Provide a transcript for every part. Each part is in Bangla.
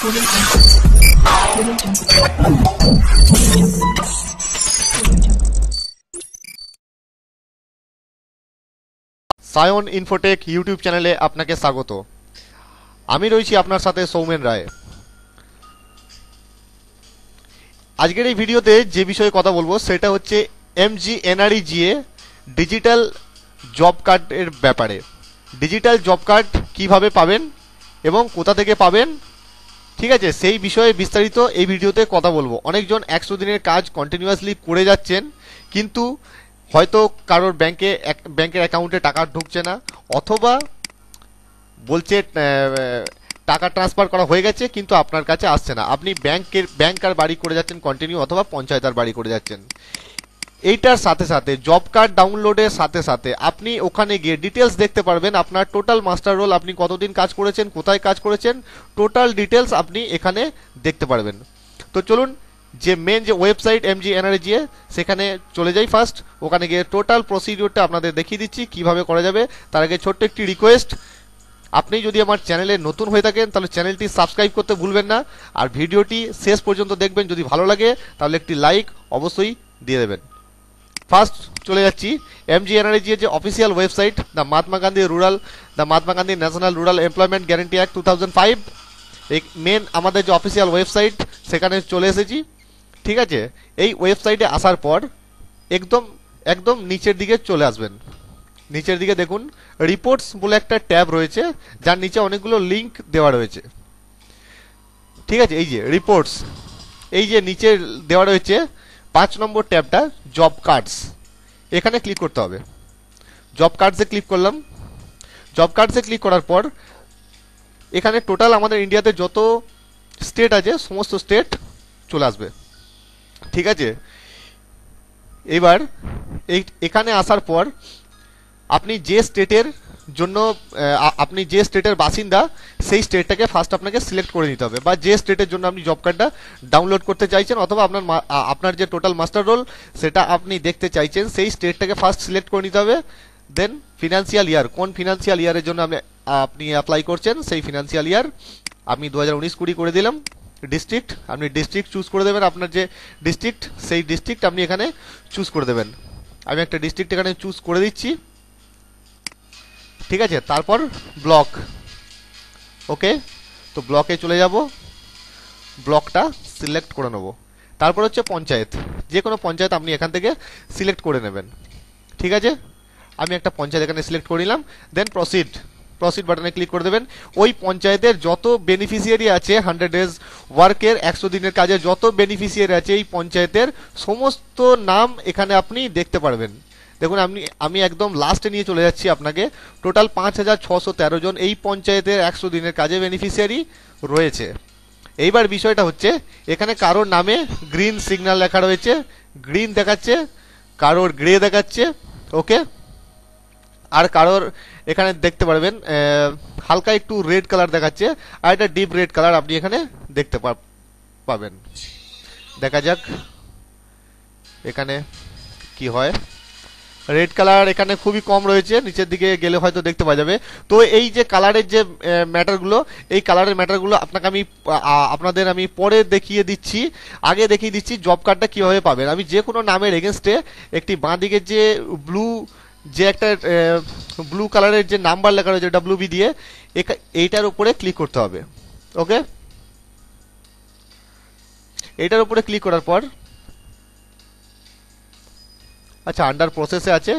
সায়ন ইনফোটেক ইউটিউব চ্যানেলে আপনাকে স্বাগত আমি রয়েছি আপনার সাথে সৌমেন রায় আজকের এই ভিডিওতে যে বিষয়ে কথা বলবো সেটা হচ্ছে এমজি এনআরইজিএ ডিজিটাল জব কার্ডের ব্যাপারে ডিজিটাল জব কার্ড কীভাবে পাবেন এবং কোথা থেকে পাবেন ঠিক আছে সেই বিষয়ে বিস্তারিত এই ভিডিওতে কথা বলবো অনেকজন একশো দিনের কাজ কন্টিনিউয়াসলি করে যাচ্ছেন কিন্তু হয়তো কারোর ব্যাংকে ব্যাংকের অ্যাকাউন্টে টাকা ঢুকছে না অথবা বলছে টাকা ট্রান্সফার করা হয়ে গেছে কিন্তু আপনার কাছে আসছে না আপনি ব্যাংকের ব্যাংক আর বাড়ি করে যাচ্ছেন কন্টিনিউ অথবা পঞ্চায়েত আর বাড়ি করে যাচ্ছেন এইটার সাথে সাথে জব কার্ড ডাউনলোডের সাথে সাথে আপনি ওখানে গিয়ে ডিটেলস দেখতে পারবেন আপনার টোটাল মাস্টার রোল আপনি কতদিন কাজ করেছেন কোথায় কাজ করেছেন টোটাল ডিটেলস আপনি এখানে দেখতে পারবেন তো চলুন যে মেন যে ওয়েবসাইট এম জি এনার্জি সেখানে চলে যাই ফার্স্ট ওখানে গিয়ে টোটাল প্রসিডিওরটা আপনাদের দেখিয়ে দিচ্ছি কিভাবে করা যাবে তার আগে ছোট্ট একটি রিকোয়েস্ট আপনি যদি আমার চ্যানেলে নতুন হয়ে থাকেন তাহলে চ্যানেলটি সাবস্ক্রাইব করতে ভুলবেন না আর ভিডিওটি শেষ পর্যন্ত দেখবেন যদি ভালো লাগে তাহলে একটি লাইক অবশ্যই দিয়ে দেবেন ফার্স্ট চলে যাচ্ছি এমজি এনার্জি যে official website the Mahatma Gandhi rural the Mahatma Gandhi national rural employment guarantee act two thousand five এই মেন আমাদের যে অফিসিয়াল ওয়েবসাইট সেখানে চলে এসেছি ঠিক আছে এই ওয়েবসাইটে আসার পর একদম একদম নিচের দিকে চলে আসবেন নিচের দিকে দেখুন রিপোর্টস বলে একটা ট্যাব রয়েছে যার নিচে অনেকগুলো লিঙ্ক দেওয়া রয়েছে ঠিক আছে এই যে রিপোর্টস এই যে নিচে দেওয়া রয়েছে পাঁচ নম্বর ট্যাবটা জব কার্ডস এখানে ক্লিক করতে হবে জব কার্ডসে ক্লিক করলাম জব কার্ডসে ক্লিক করার পর এখানে টোটাল আমাদের ইন্ডিয়াতে যত স্টেট আছে সমস্ত স্টেট চলে আসবে ঠিক আছে এবার এখানে আসার পর আপনি যে স্টেটের জন্য আপনি যে স্টেটের বাসিন্দা সেই স্টেটটাকে ফার্স্ট আপনাকে সিলেক্ট করে নিতে হবে বা যে স্টেটের জন্য আপনি জব কার্ডটা ডাউনলোড করতে চাইছেন অথবা আপনার আপনার যে টোটাল মাস্টার রোল সেটা আপনি দেখতে চাইছেন সেই স্টেটটাকে ফার্স্ট সিলেক্ট করে নিতে হবে দেন ফিনান্সিয়াল ইয়ার কোন ফিনান্সিয়াল ইয়ারের জন্য আপনি আপনি অ্যাপ্লাই করছেন সেই ফিনান্সিয়াল ইয়ার আমি দু হাজার উনিশ কুড়ি করে দিলাম ডিস্ট্রিক্ট আপনি ডিস্ট্রিক্ট চুজ করে দেবেন আপনার যে ডিস্ট্রিক্ট সেই ডিস্ট্রিক্ট আপনি এখানে চুজ করে দেবেন আমি একটা ডিস্ট্রিক্ট এখানে চুজ করে দিচ্ছি ঠিক আছে তারপর ব্লক ওকে তো ব্লকে চলে যাব ব্লকটা সিলেক্ট করে নেব তারপর হচ্ছে পঞ্চায়েত যে কোনো পঞ্চায়েত আপনি এখান থেকে সিলেক্ট করে নেবেন ঠিক আছে আমি একটা পঞ্চায়েত এখানে সিলেক্ট করে নিলাম দেন প্রসিড প্রসিড বাটনে ক্লিক করে দেবেন ওই পঞ্চায়েতের যত বেনিফিসিয়ারি আছে হান্ড্রেড ডেজ ওয়ার্কের একশো দিনের কাজে যত বেনিফিসিয়ারি আছে এই পঞ্চায়েতের সমস্ত নাম এখানে আপনি দেখতে পারবেন দেখুন আপনি আমি একদম লাস্টে নিয়ে চলে যাচ্ছি আপনাকে টোটাল পাঁচ হাজার ছশো তেরো জন এই পঞ্চায়েতের একশো দিনের কাজে বেনিফিশিয়ারি রয়েছে এইবার বিষয়টা হচ্ছে এখানে কারোর নামে গ্রিন সিগন্যাল লেখা রয়েছে গ্রিন দেখাচ্ছে কারোর গ্রে দেখাচ্ছে ওকে আর কারোর এখানে দেখতে পারবেন হালকা একটু রেড কালার দেখাচ্ছে আর একটা ডিপ রেড কালার আপনি এখানে দেখতে পাবেন দেখা যাক এখানে কি হয় রেড কালার এখানে খুবই কম রয়েছে নিচের দিকে গেলে হয়তো দেখতে পাওয়া যাবে তো এই যে কালারের যে ম্যাটারগুলো এই কালারের ম্যাটারগুলো আপনাকে আমি আপনাদের আমি পরে দেখিয়ে দিচ্ছি আগে দেখিয়ে দিচ্ছি জব কার্ডটা কীভাবে পাবেন আমি যে কোনো নামের এগেনস্টে একটি বাঁ যে ব্লু যে একটা ব্লু কালারের যে নাম্বার লেখা রয়েছে বি দিয়ে এইটার উপরে ক্লিক করতে হবে ওকে এটার উপরে ক্লিক করার পর আচ্ছা আন্ডার প্রসেসে আছে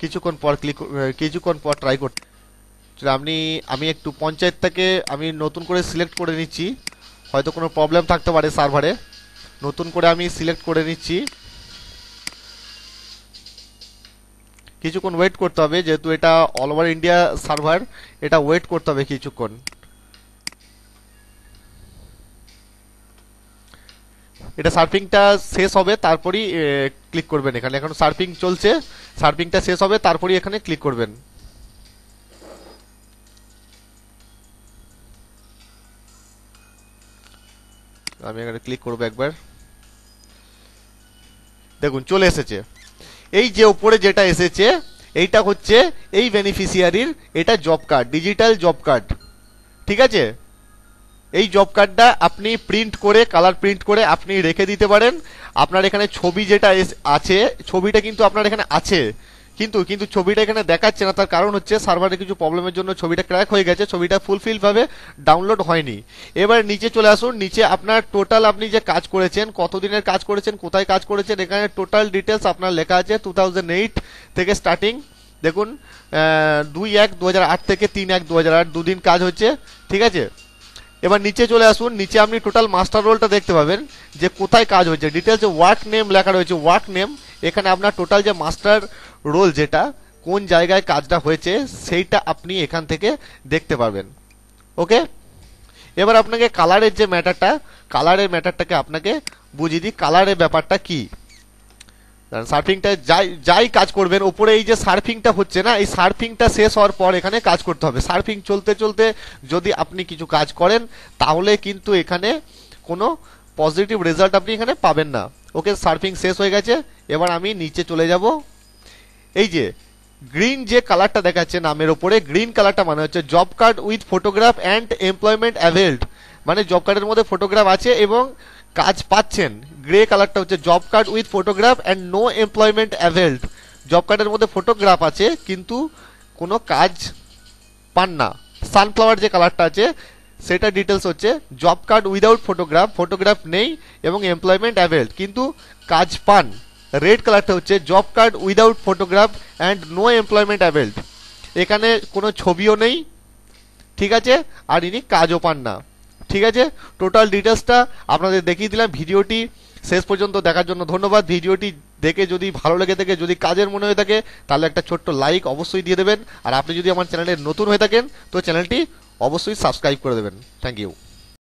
কিছুক্ষণ পর ক্লিক কিছুক্ষণ পর ট্রাই করতে আপনি আমি একটু পঞ্চায়েত থেকে আমি নতুন করে সিলেক্ট করে নিচ্ছি হয়তো কোনো প্রবলেম থাকতে পারে সার্ভারে নতুন করে আমি সিলেক্ট করে নিচ্ছি কিছুক্ষণ ওয়েট করতে হবে যেহেতু এটা অল ওভার ইন্ডিয়া সার্ভার এটা ওয়েট করতে হবে কিছুক্ষণ এটা সার্ফিংটা শেষ হবে তারপরই ক্লিক করবেন এখানে এখন সার্ফিং চলছে সার্ফিংটা শেষ হবে তারপরই এখানে ক্লিক করবেন আমি এখানে ক্লিক করবো একবার দেখুন চলে এসেছে এই যে ওপরে যেটা এসেছে এইটা হচ্ছে এই বেনিফিসিয়ারির এটা job card digital job card ঠিক আছে এই জব কার্ডটা আপনি প্রিন্ট করে কালার প্রিন্ট করে আপনি রেখে দিতে পারেন আপনার এখানে ছবি যেটা আছে ছবিটা কিন্তু আপনার এখানে আছে কিন্তু কিন্তু ছবিটা এখানে দেখাচ্ছে না তার কারণ হচ্ছে সার্ভারের কিছু প্রবলেমের জন্য ছবিটা ক্র্যাক হয়ে গেছে ছবিটা ফুলফিলভাবে ডাউনলোড হয়নি এবার নিচে চলে আসুন নিচে আপনার টোটাল আপনি যে কাজ করেছেন কতদিনের কাজ করেছেন কোথায় কাজ করেছেন এখানে টোটাল ডিটেলস আপনার লেখা আছে টু থেকে স্টার্টিং দেখুন দুই এক দু থেকে তিন এক দু দুদিন কাজ হচ্ছে ঠিক আছে এবার নিচে চলে আসুন নিচে আপনি টোটাল মাস্টার রোলটা দেখতে পাবেন যে কোথায় কাজ হয়েছে ডিটেলস ওয়ার্ক নেম লেখা রয়েছে ওয়ার্ক নেম এখানে আপনার টোটাল যে মাস্টার রোল যেটা কোন জায়গায় কাজটা হয়েছে সেইটা আপনি এখান থেকে দেখতে পাবেন ওকে এবার আপনাকে কালারের যে ম্যাটারটা কালারের ম্যাটারটাকে আপনাকে বুঝিয়ে দিই কালারের ব্যাপারটা কী সার্ফিংটা যাই যাই কাজ করবেন ওপরে এই যে সার্ফিংটা হচ্ছে না এই সার্ফিংটা শেষ হওয়ার পর এখানে কাজ করতে হবে সার্ফিং চলতে চলতে যদি আপনি কিছু কাজ করেন তাহলে কিন্তু এখানে কোনো পজিটিভ রেজাল্ট আপনি এখানে পাবেন না ওকে সার্ফিং শেষ হয়ে গেছে এবার আমি নিচে চলে যাব এই যে গ্রিন যে কালারটা দেখাচ্ছে নামের ওপরে গ্রিন কালারটা মানে হচ্ছে job card with photograph and employment availed মানে জব কার্ডের মধ্যে ফটোগ্রাফ আছে এবং কাজ পাচ্ছেন গ্রে কালারটা হচ্ছে job card with photograph and no employment availed job কার্ডের মধ্যে ফটোগ্রাফ আছে কিন্তু কোনো কাজ পান না সানফ্লাওয়ার যে কালারটা আছে সেটা ডিটেলস হচ্ছে job card without photograph photograph নেই এবং এমপ্লয়মেন্ট অ্যাভেলড কিন্তু কাজ পান রেড কালারটা হচ্ছে job card without photograph and no employment availed এখানে কোনো ছবিও নেই ঠিক আছে আর ইনি কাজও পান না ঠিক আছে টোটাল ডিটেলসটা আপনাদের দেখিয়ে দিলাম ভিডিওটি শেষ পর্যন্ত দেখার জন্য ধন্যবাদ ভিডিওটি দেখে যদি ভালো লেগে থাকে যদি কাজের মনে হয়ে থাকে তাহলে একটা ছোট্ট লাইক অবশ্যই দিয়ে দেবেন আর আপনি যদি আমার চ্যানেলে নতুন হয়ে থাকেন তো চ্যানেলটি অবশ্যই সাবস্ক্রাইব করে দেবেন থ্যাংক ইউ